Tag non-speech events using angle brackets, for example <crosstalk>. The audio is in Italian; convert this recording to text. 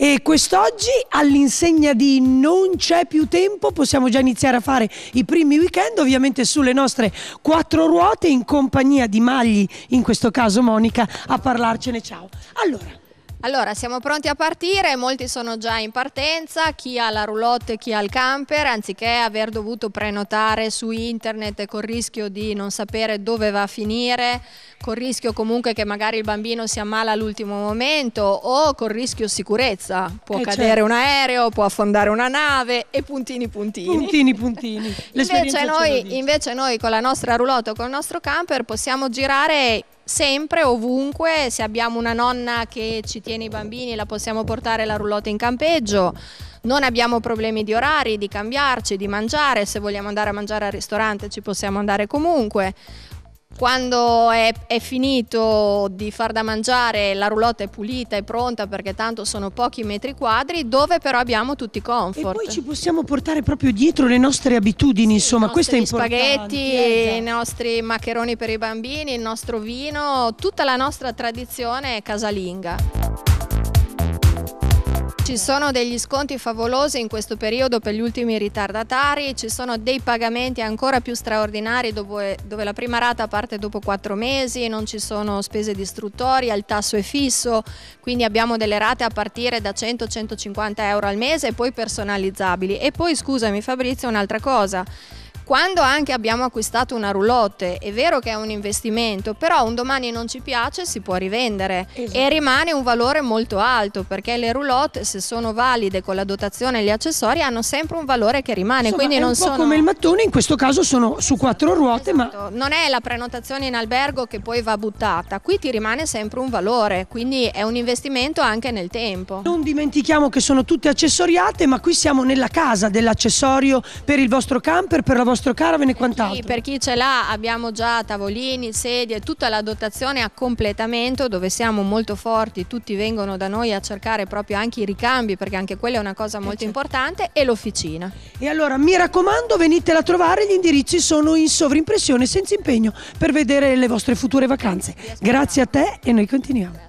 E quest'oggi all'insegna di non c'è più tempo, possiamo già iniziare a fare i primi weekend, ovviamente sulle nostre quattro ruote in compagnia di Magli, in questo caso Monica, a parlarcene. Ciao. Allora, allora, siamo pronti a partire, molti sono già in partenza, chi ha la roulotte e chi ha il camper, anziché aver dovuto prenotare su internet col rischio di non sapere dove va a finire, col rischio comunque che magari il bambino si ammala all'ultimo momento o col rischio sicurezza, può eh cadere certo. un aereo, può affondare una nave e puntini puntini. Puntini puntini. <laughs> invece, noi, invece noi con la nostra roulotte o con il nostro camper possiamo girare sempre, ovunque, se abbiamo una nonna che ci tiene i bambini la possiamo portare la roulotte in campeggio, non abbiamo problemi di orari, di cambiarci, di mangiare, se vogliamo andare a mangiare al ristorante ci possiamo andare comunque, quando è, è, finito di far da mangiare, la roulotte è pulita e pronta perché tanto sono pochi metri quadri, dove però abbiamo tutti i comfort. E poi ci possiamo portare proprio dietro le nostre abitudini, sì, insomma, questo è importante. I spaghetti, eh, i nostri maccheroni per i bambini, il nostro vino, tutta la nostra tradizione casalinga. Ci sono degli sconti favolosi in questo periodo per gli ultimi ritardatari, ci sono dei pagamenti ancora più straordinari dove, eh, dove la prima rata parte dopo quattro mesi, non ci sono spese distruttorie, il tasso è fisso, quindi abbiamo delle rate a partire da 100-150 euro al mese e poi personalizzabili. E poi scusami Fabrizio un'altra cosa, quando anche abbiamo acquistato una roulotte, è vero che è un investimento, però un domani non ci piace, si può rivendere esatto. e rimane un valore molto alto perché le roulotte, se sono valide con la dotazione e gli accessori, hanno sempre un valore che rimane. Insomma, quindi non sono... come il mattone, in questo caso sono su quattro ruote. Esatto. Ma... Non è la prenotazione in albergo che poi va buttata, qui ti rimane sempre un valore, quindi è un investimento anche nel tempo. Non dimentichiamo che sono tutte accessoriate, ma qui siamo nella casa dell'accessorio per il vostro camper, per la vostra vostro caravan e quant'altro. Sì, per chi ce l'ha abbiamo già tavolini, sedie, tutta la dotazione a completamento dove siamo molto forti, tutti vengono da noi a cercare proprio anche i ricambi perché anche quella è una cosa eh, molto certo. importante e l'officina. E allora mi raccomando venitela a trovare, gli indirizzi sono in sovrimpressione senza impegno per vedere le vostre future vacanze. Grazie a te e noi continuiamo.